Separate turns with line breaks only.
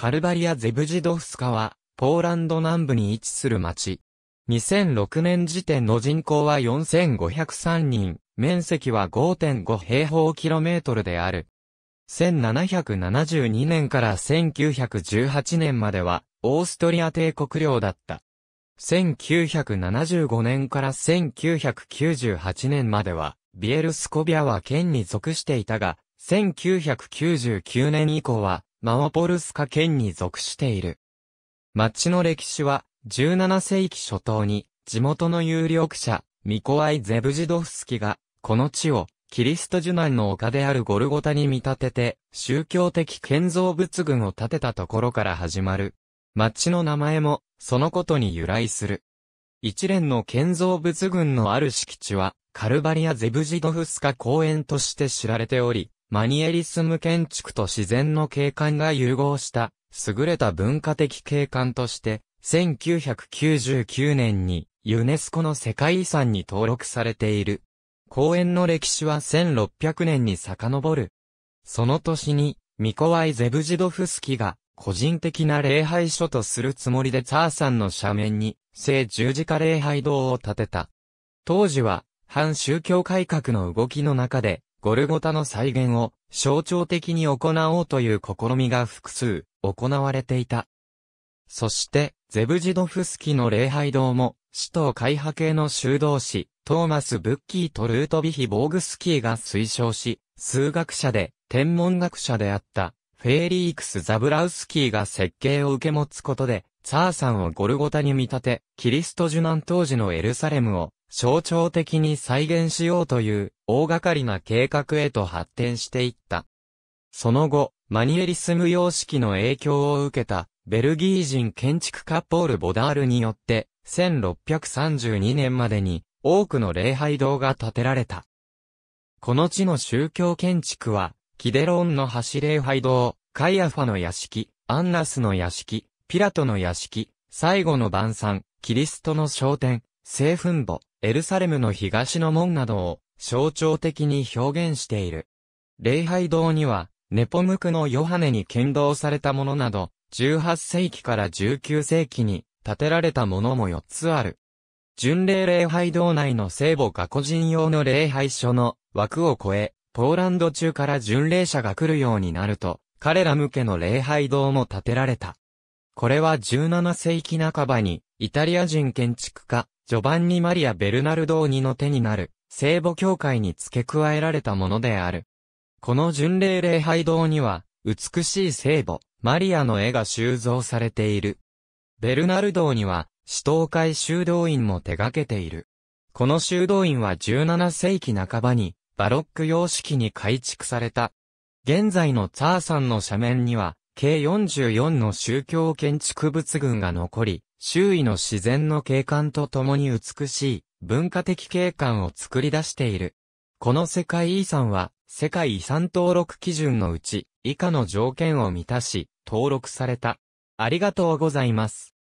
カルバリア・ゼブジドフスカは、ポーランド南部に位置する町。2006年時点の人口は4503人、面積は5.5平方キロメートルである。1772年から1918年までは、オーストリア帝国領だった。1975年から1998年までは、ビエルスコビアは県に属していたが、1999年以降は、マオポルスカ県に属している。町の歴史は、17世紀初頭に、地元の有力者、ミコアイ・ゼブジドフスキが、この地を、キリスト受難の丘であるゴルゴタに見立てて、宗教的建造物群を建てたところから始まる。町の名前も、そのことに由来する。一連の建造物群のある敷地は、カルバリア・ゼブジドフスカ公園として知られており、マニエリスム建築と自然の景観が融合した、優れた文化的景観として、1999年にユネスコの世界遺産に登録されている。公園の歴史は1600年に遡る。その年に、ミコワイ・ゼブジドフスキが、個人的な礼拝所とするつもりでツァーさんの斜面に、聖十字架礼拝堂を建てた。当時は、反宗教改革の動きの中で、ゴルゴタの再現を象徴的に行おうという試みが複数行われていた。そして、ゼブジドフスキの礼拝堂も、首都会派系の修道士、トーマス・ブッキーとルートビヒ・ボーグスキーが推奨し、数学者で、天文学者であった、フェーリークス・ザブラウスキーが設計を受け持つことで、ツァーさんをゴルゴタに見立て、キリスト受難当時のエルサレムを象徴的に再現しようという大掛かりな計画へと発展していった。その後、マニエリスム様式の影響を受けたベルギー人建築家ポール・ボダールによって、1632年までに多くの礼拝堂が建てられた。この地の宗教建築は、キデロンの橋礼拝堂、カイアファの屋敷、アンナスの屋敷、ピラトの屋敷、最後の晩餐、キリストの商店、聖墳墓、エルサレムの東の門などを象徴的に表現している。礼拝堂には、ネポムクのヨハネに剣道されたものなど、18世紀から19世紀に建てられたものも4つある。巡礼礼拝堂内の聖母が個人用の礼拝所の枠を超え、ポーランド中から巡礼者が来るようになると、彼ら向けの礼拝堂も建てられた。これは17世紀半ばにイタリア人建築家、ジョバンニ・マリア・ベルナルドーニの手になる、聖母教会に付け加えられたものである。この巡礼礼拝堂には、美しい聖母、マリアの絵が収蔵されている。ベルナルドーニは、死闘会修道院も手掛けている。この修道院は17世紀半ばに、バロック様式に改築された。現在のツァーさんの斜面には、計44の宗教建築物群が残り、周囲の自然の景観とともに美しい文化的景観を作り出している。この世界遺産は世界遺産登録基準のうち以下の条件を満たし登録された。ありがとうございます。